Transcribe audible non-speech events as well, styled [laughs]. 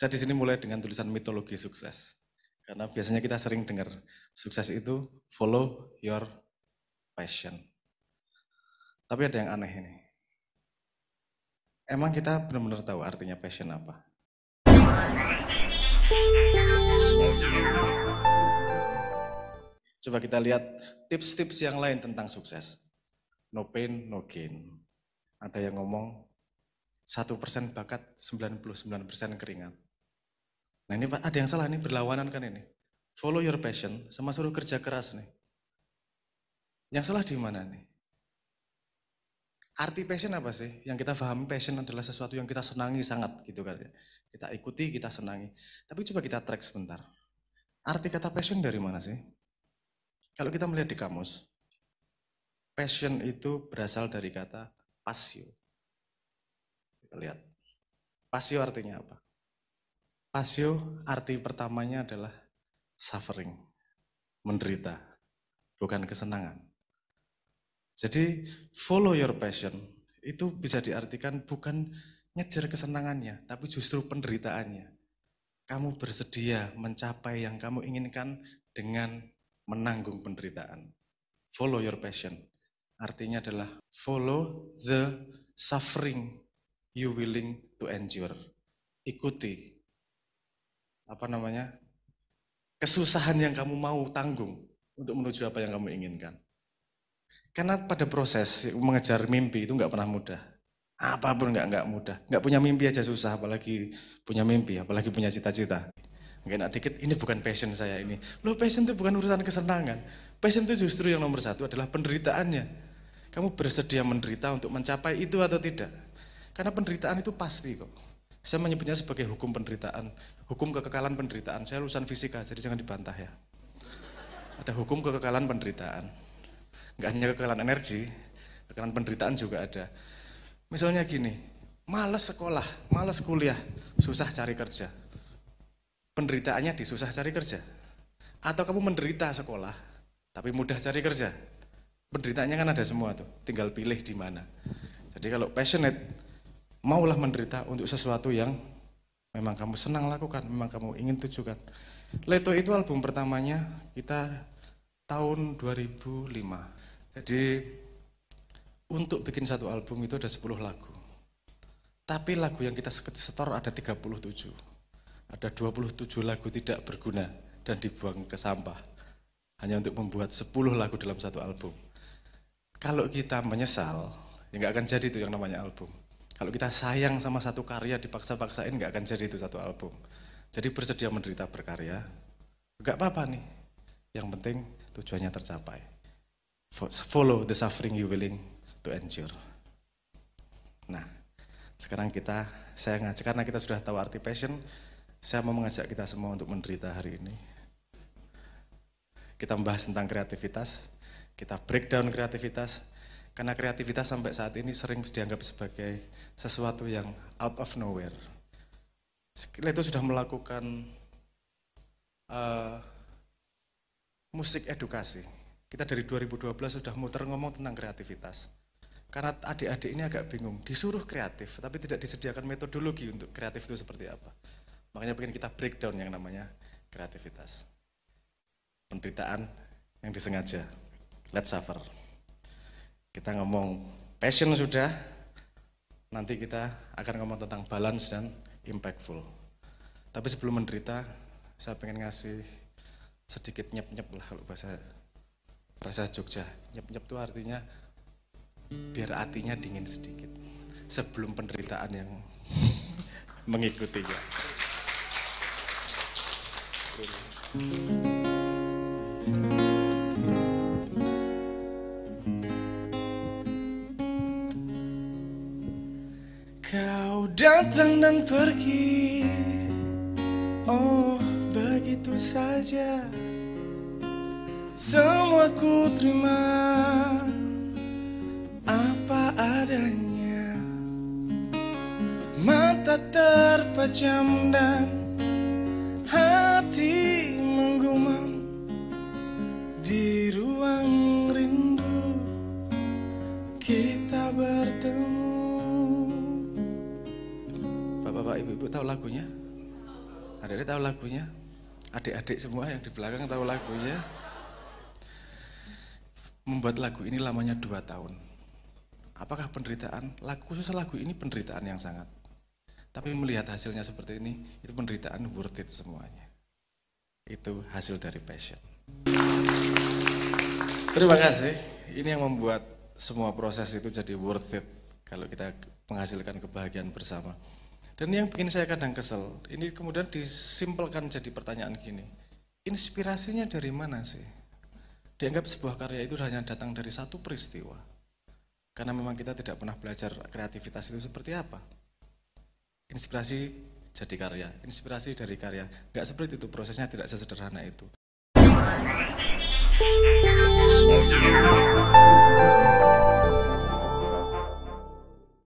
Saya di sini mulai dengan tulisan mitologi sukses. Karena biasanya kita sering dengar sukses itu follow your passion. Tapi ada yang aneh ini. Emang kita benar-benar tahu artinya passion apa? Coba kita lihat tips-tips yang lain tentang sukses. No pain, no gain. Ada yang ngomong 1% bakat, 99% keringat. Nah ini ada yang salah, ini berlawanan kan ini. Follow your passion sama suruh kerja keras nih. Yang salah di mana nih? Arti passion apa sih? Yang kita pahami passion adalah sesuatu yang kita senangi sangat gitu kan. Ya. Kita ikuti, kita senangi. Tapi coba kita track sebentar. Arti kata passion dari mana sih? Kalau kita melihat di kamus, passion itu berasal dari kata pasio. Kita lihat. Pasio artinya apa? Pasio arti pertamanya adalah suffering, menderita, bukan kesenangan. Jadi follow your passion itu bisa diartikan bukan ngejar kesenangannya, tapi justru penderitaannya. Kamu bersedia mencapai yang kamu inginkan dengan menanggung penderitaan. Follow your passion. Artinya adalah follow the suffering you willing to endure. Ikuti apa namanya kesusahan yang kamu mau tanggung untuk menuju apa yang kamu inginkan. Karena pada proses mengejar mimpi itu nggak pernah mudah. Apapun nggak nggak mudah. Nggak punya mimpi aja susah, apalagi punya mimpi, apalagi punya cita-cita. Mungkin enak dikit, ini bukan passion saya ini. Loh passion itu bukan urusan kesenangan. Passion itu justru yang nomor satu adalah penderitaannya. Kamu bersedia menderita untuk mencapai itu atau tidak? Karena penderitaan itu pasti kok. Saya menyebutnya sebagai hukum penderitaan, hukum kekekalan penderitaan. Saya lulusan fisika, jadi jangan dibantah ya. Ada hukum kekekalan penderitaan. Enggak hanya kekekalan energi, kekekalan penderitaan juga ada. Misalnya gini, males sekolah, males kuliah, susah cari kerja. Penderitaannya disusah cari kerja. Atau kamu menderita sekolah, tapi mudah cari kerja. Penderitaannya kan ada semua tuh, tinggal pilih di mana. Jadi kalau passionate maulah menderita untuk sesuatu yang memang kamu senang lakukan, memang kamu ingin tujukan. Leto itu album pertamanya kita tahun 2005. Jadi untuk bikin satu album itu ada 10 lagu. Tapi lagu yang kita setor ada 37. Ada 27 lagu tidak berguna dan dibuang ke sampah. Hanya untuk membuat 10 lagu dalam satu album. Kalau kita menyesal, ya nggak akan jadi itu yang namanya album. Kalau kita sayang sama satu karya dipaksa-paksain nggak akan jadi itu satu album. Jadi bersedia menderita berkarya, nggak apa-apa nih. Yang penting tujuannya tercapai. Follow the suffering you willing to endure. Nah, sekarang kita, saya ngajak, karena kita sudah tahu arti passion, saya mau mengajak kita semua untuk menderita hari ini. Kita membahas tentang kreativitas, kita breakdown kreativitas, karena kreativitas sampai saat ini sering dianggap sebagai sesuatu yang out of nowhere. itu sudah melakukan uh, musik edukasi. Kita dari 2012 sudah muter ngomong tentang kreativitas. Karena adik-adik ini agak bingung, disuruh kreatif, tapi tidak disediakan metodologi untuk kreatif itu seperti apa. Makanya pengen kita breakdown yang namanya kreativitas. Penderitaan yang disengaja. Let's suffer kita ngomong passion sudah, nanti kita akan ngomong tentang balance dan impactful. Tapi sebelum menderita, saya pengen ngasih sedikit nyep-nyep lah kalau bahasa bahasa Jogja. Nyep-nyep itu artinya biar hatinya dingin sedikit sebelum penderitaan yang [laughs] mengikutinya. ya. Kau datang dan pergi Oh begitu saja Semua ku terima Apa adanya Mata terpejam dan Hati menggumam Di ruang rindu Kita ibu-ibu tahu lagunya? Adik-adik tahu lagunya? Adik-adik semua yang di belakang tahu lagunya? Membuat lagu ini lamanya dua tahun. Apakah penderitaan? Lagu khusus lagu ini penderitaan yang sangat. Tapi melihat hasilnya seperti ini, itu penderitaan worth it semuanya. Itu hasil dari passion. Terima kasih. Ini yang membuat semua proses itu jadi worth it kalau kita menghasilkan kebahagiaan bersama. Dan yang bikin saya kadang kesel, ini kemudian disimpulkan jadi pertanyaan gini. Inspirasinya dari mana sih? Dianggap sebuah karya itu hanya datang dari satu peristiwa. Karena memang kita tidak pernah belajar kreativitas itu seperti apa. Inspirasi jadi karya, inspirasi dari karya. Gak seperti itu, prosesnya tidak sesederhana itu.